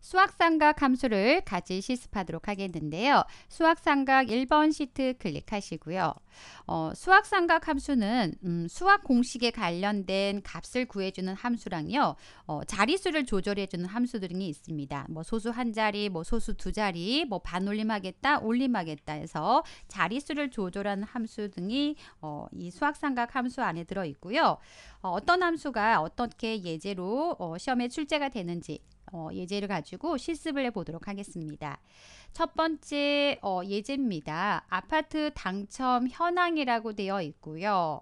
수학삼각 함수를 같이 실습하도록 하겠는데요. 수학삼각 1번 시트 클릭하시고요. 어, 수학삼각 함수는 음, 수학 공식에 관련된 값을 구해주는 함수랑요. 어, 자리수를 조절해주는 함수 들이 있습니다. 뭐 소수 한 자리, 뭐 소수 두 자리, 뭐 반올림하겠다, 올림하겠다 해서 자리수를 조절하는 함수 등이 어, 이 수학삼각 함수 안에 들어있고요. 어, 떤 함수가 어떻게 예제로 어, 시험에 출제가 되는지 어, 예제를 가지고 실습을 해보도록 하겠습니다. 첫 번째 어, 예제입니다. 아파트 당첨 현황이라고 되어 있고요.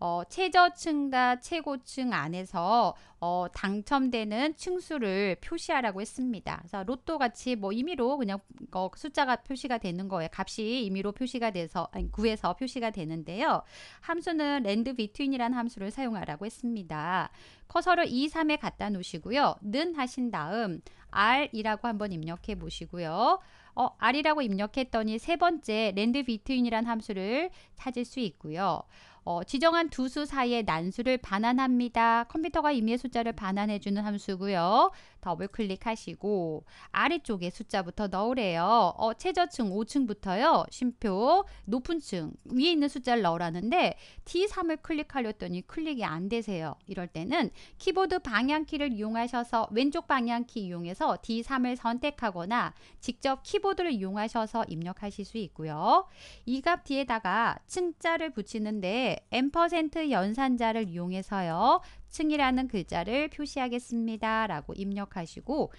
어, 최저층과 최고층 안에서 어, 당첨되는 층수를 표시하라고 했습니다. 그래서 로또 같이 뭐 임의로 그냥 어, 숫자가 표시가 되는 거예요. 값이 임의로 표시가 돼서 아니, 구에서 표시가 되는데요. 함수는 랜드 비트윈이라는 함수를 사용하라고 했습니다. 커서를 2, 3에 갖다 놓으시고요. 는 하신 다음 R이라고 한번 입력해 보시고요. 어, R이라고 입력했더니 세 번째 랜드 비트윈이라는 함수를 찾을 수 있고요. 어, 지정한 두 수 사이의 난수를 반환합니다. 컴퓨터가 임의의 숫자를 반환해주는 함수고요. 더블 클릭하시고 아래쪽에 숫자부터 넣으래요. 어, 최저층 5층부터요. 쉼표 높은 층 위에 있는 숫자를 넣으라는데 T3을 클릭하려더니 클릭이 안 되세요. 이럴 때는 키보드 방향키를 이용하셔서 왼쪽 방향키 이용해서 D3을 선택하거나 직접 키보드를 이용하셔서 입력하실 수 있고요. 이 값 뒤에다가 층자를 붙이는데 M% 연산자를 이용해서요. 층이라는 글자를 표시하겠습니다. 라고 입력하시고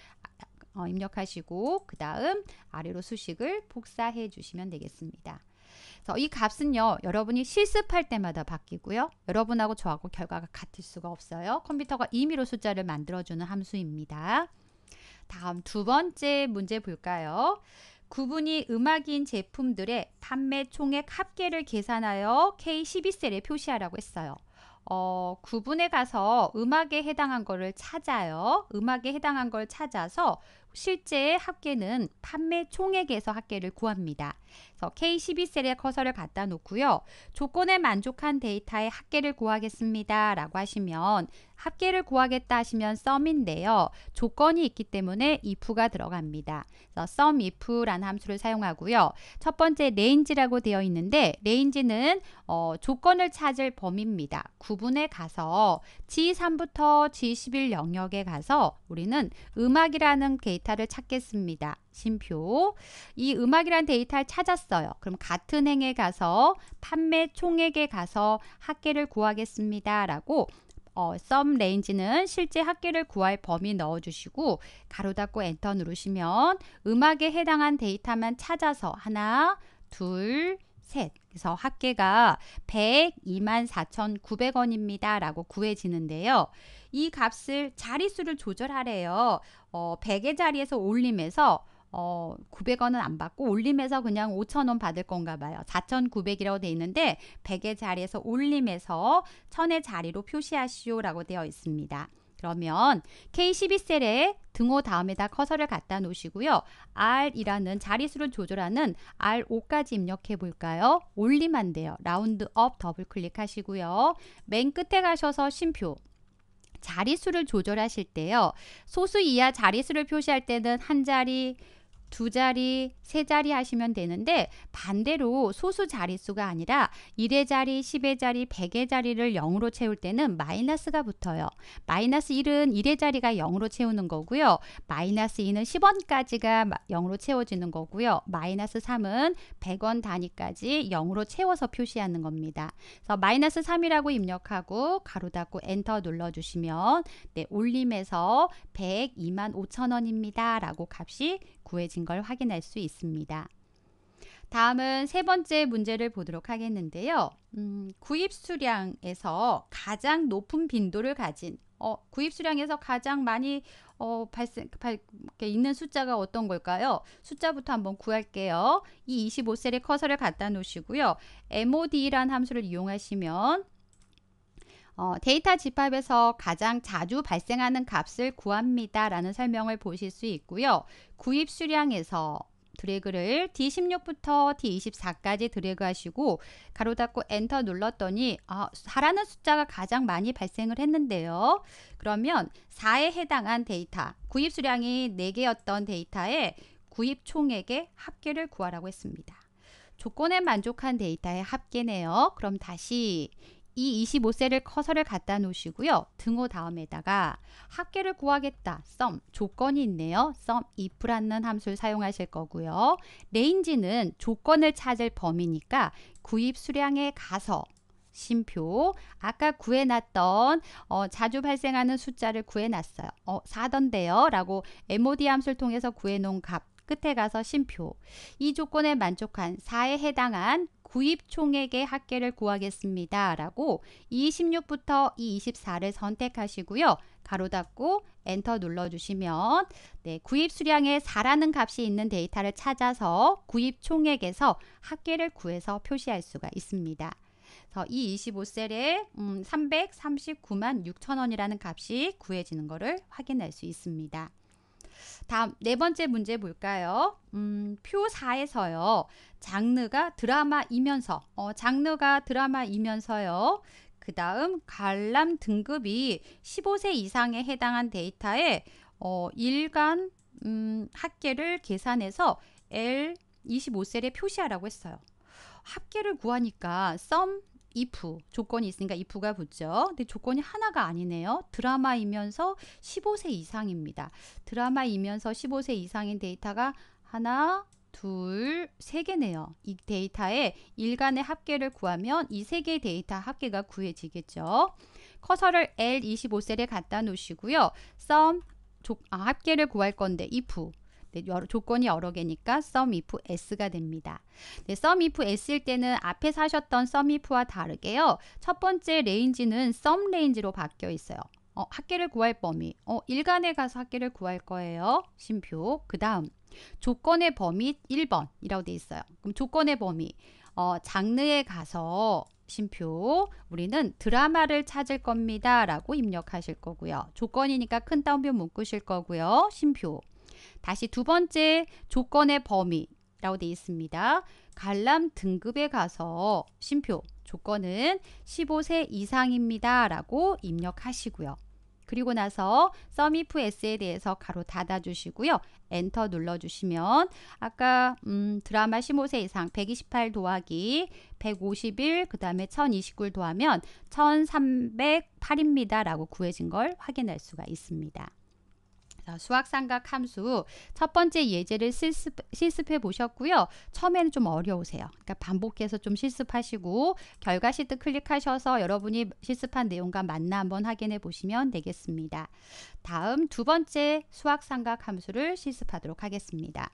어, 입력하시고 그 다음 아래로 수식을 복사해 주시면 되겠습니다. 그래서 이 값은요 여러분이 실습할 때마다 바뀌고요 여러분하고 저하고 결과가 같을 수가 없어요 컴퓨터가 임의로 숫자를 만들어주는 함수입니다 다음 두 번째 문제 볼까요 구분이 음악인 제품들의 판매 총액 합계를 계산하여 K12셀에 표시하라고 했어요 어, 구분에 가서 음악에 해당한 거를 찾아요. 음악에 해당한 걸 찾아서 실제 합계는 판매 총액에서 합계를 구합니다. 그래서 K12셀에 커서를 갖다 놓고요. 조건에 만족한 데이터의 합계를 구하겠습니다. 라고 하시면 합계를 구하겠다 하시면 썸인데요. 조건이 있기 때문에 if가 들어갑니다. 그래서 s i f 라는 함수를 사용하고요. 첫 번째 레인지라고 되어 있는데 레인지는 어, 조건을 찾을 범위입니다. 구분에 가서 G3부터 G11 영역에 가서 우리는 음악이라는 게 데이터를 찾겠습니다. 심표. 이 음악이란 데이터를 찾았어요. 그럼 같은 행에 가서 판매 총액에 가서 합계를 구하겠습니다. 라고 어, 썸 레인지는 실제 합계를 구할 범위 넣어주시고 가로 닫고 엔터 누르시면 음악에 해당한 데이터만 찾아서 하나, 둘, 셋. 그래서 합계가 124,900원입니다. 라고 구해지는데요. 이 값을 자릿수를 조절하래요. 어, 100의 자리에서 올림해서 어, 900원은 안 받고 올림해서 그냥 5,000원 받을 건가 봐요. 4,900이라고 돼 있는데 100의 자리에서 올림해서 1,000의 자리로 표시하시오라고 되어 있습니다. 그러면 K12셀에 등호 다음에다 커서를 갖다 놓으시고요. R이라는 자릿수를 조절하는 R5까지 입력해 볼까요? 올리면 돼요. 라운드 업 더블 클릭하시고요. 맨 끝에 가셔서 심표 자릿수를 조절하실 때요. 소수 이하 자릿수를 표시할 때는 한 자리, 두 자리, 세 자리 하시면 되는데 반대로 소수 자릿수가 아니라 1의 자리, 10의 자리, 100의 자리를 0으로 채울 때는 마이너스가 붙어요. 마이너스 1은 1의 자리가 0으로 채우는 거고요. 마이너스 2는 10원까지가 0으로 채워지는 거고요. 마이너스 3은 100원 단위까지 0으로 채워서 표시하는 겁니다. 그래서 마이너스 3이라고 입력하고 가로 닫고 엔터 눌러주시면 네, 올림에서 1 0 2 0 0 0원입니다 라고 값이 구해진 것인 걸 확인할 수 있습니다. 다음은 세 번째 문제를 보도록 하겠는데요. 음, 구입 수량에서 가장 높은 빈도를 가진 어, 구입 수량에서 가장 많이 어, 발생 발, 있는 숫자가 어떤 걸까요? 숫자부터 한번 구할게요. 이 25셀에 커서를 갖다 놓으시고요. MOD란 함수를 이용하시면 어, 데이터 집합에서 가장 자주 발생하는 값을 구합니다. 라는 설명을 보실 수 있고요. 구입 수량에서 드래그를 D16부터 D24까지 드래그 하시고 가로 닫고 엔터 눌렀더니 아, 4라는 숫자가 가장 많이 발생을 했는데요. 그러면 4에 해당한 데이터, 구입 수량이 4개였던 데이터에 구입 총액의 합계를 구하라고 했습니다. 조건에 만족한 데이터의 합계네요. 그럼 다시 이 25세를 커서를 갖다 놓으시고요. 등호 다음에다가 합계를 구하겠다. 썸 조건이 있네요. 썸 if라는 함수를 사용하실 거고요. 레인지는 조건을 찾을 범위니까 구입 수량에 가서 심표 아까 구해놨던 어, 자주 발생하는 숫자를 구해놨어요. 어, 4던데요. 라고 MOD 함수를 통해서 구해놓은 값 끝에 가서 심표 이 조건에 만족한 4에 해당한 구입총액의 합계를 구하겠습니다. 라고 26부터 이 24를 선택하시고요. 가로 닫고 엔터 눌러주시면 네, 구입 수량에 4라는 값이 있는 데이터를 찾아서 구입 총액에서 합계를 구해서 표시할 수가 있습니다. 이 25셀에 339만 음, 6천원이라는 값이 구해지는 것을 확인할 수 있습니다. 다음 네 번째 문제 볼까요? 음, 표 4에서요. 장르가 드라마이면서 어, 장르가 드라마이면서요. 그 다음 관람 등급이 15세 이상에 해당한 데이터에 어, 일간 음, 합계를 계산해서 L 25셀에 표시하라고 했어요. 합계를 구하니까 썸 if 조건이 있으니까 if가 붙죠. 근데 조건이 하나가 아니네요. 드라마이면서 15세 이상입니다. 드라마이면서 15세 이상인 데이터가 하나, 둘, 세 개네요. 이데이터에 일간의 합계를 구하면 이 세 개의 데이터 합계가 구해지겠죠. 커서를 L25셀에 갖다 놓으시고요. sum 조, 아, 합계를 구할 건데 if 네, 여러, 조건이 여러 개니까 sum if s가 됩니다. 네, sum if s일 때는 앞에 사셨던 sum if와 다르게요. 첫 번째 레인지는 sum 레인지로 바뀌어 있어요. 어, 학계를 구할 범위. 어, 일간에 가서 학계를 구할 거예요. 심표. 그 다음 조건의 범위 1번이라고 돼 있어요. 그럼 조건의 범위 어, 장르에 가서 심표 우리는 드라마를 찾을 겁니다 라고 입력하실 거고요 조건이니까 큰 따옴표 묶으실 거고요 심표 다시 두 번째 조건의 범위라고 되어 있습니다. 관람 등급에 가서 심표 조건은 15세 이상입니다. 라고 입력하시고요. 그리고 나서 서미프 S에 대해서 가로 닫아주시고요. 엔터 눌러주시면 아까 음, 드라마 15세 이상 128 더하기 151 그 다음에 1 0 2 9 더하면 1308입니다. 라고 구해진 걸 확인할 수가 있습니다. 수학상각 함수 첫 번째 예제를 실습, 실습해 보셨고요. 처음에는 좀 어려우세요. 그러니까 반복해서 좀 실습하시고 결과 시트 클릭하셔서 여러분이 실습한 내용과 만나 한번 확인해 보시면 되겠습니다. 다음 두 번째 수학상각 함수를 실습하도록 하겠습니다.